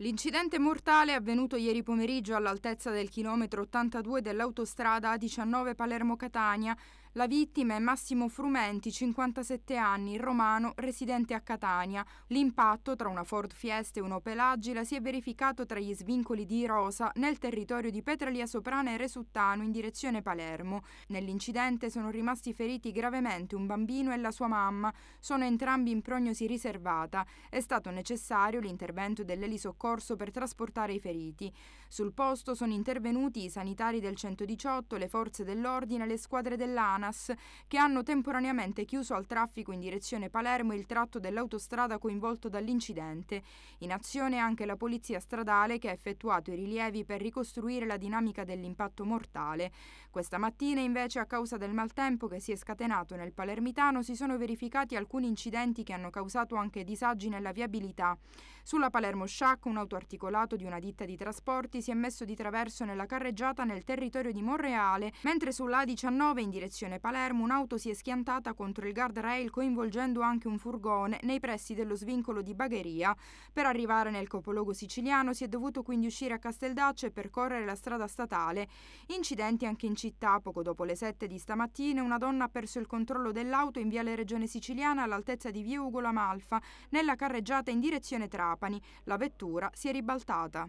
L'incidente mortale è avvenuto ieri pomeriggio all'altezza del chilometro 82 dell'autostrada A19 Palermo-Catania la vittima è Massimo Frumenti, 57 anni, romano, residente a Catania. L'impatto tra una Ford Fiesta e un Opel Agila si è verificato tra gli svincoli di Rosa nel territorio di Petralia Soprana e Resuttano in direzione Palermo. Nell'incidente sono rimasti feriti gravemente un bambino e la sua mamma. Sono entrambi in prognosi riservata. È stato necessario l'intervento dell'elisoccorso per trasportare i feriti. Sul posto sono intervenuti i sanitari del 118, le forze dell'ordine e le squadre dell'ANA ANAS, che hanno temporaneamente chiuso al traffico in direzione Palermo il tratto dell'autostrada coinvolto dall'incidente. In azione anche la polizia stradale che ha effettuato i rilievi per ricostruire la dinamica dell'impatto mortale. Questa mattina invece a causa del maltempo che si è scatenato nel palermitano si sono verificati alcuni incidenti che hanno causato anche disagi nella viabilità. Sulla Palermo Sciacca un auto articolato di una ditta di trasporti si è messo di traverso nella carreggiata nel territorio di Monreale, mentre sulla A19 in direzione Regione Palermo un'auto si è schiantata contro il guardrail coinvolgendo anche un furgone nei pressi dello svincolo di Bagheria. Per arrivare nel capoluogo siciliano si è dovuto quindi uscire a Casteldaccio e percorrere la strada statale. Incidenti anche in città. Poco dopo le 7 di stamattina una donna ha perso il controllo dell'auto in viale Regione Siciliana all'altezza di via Ugola Malfa, nella carreggiata in direzione Trapani. La vettura si è ribaltata.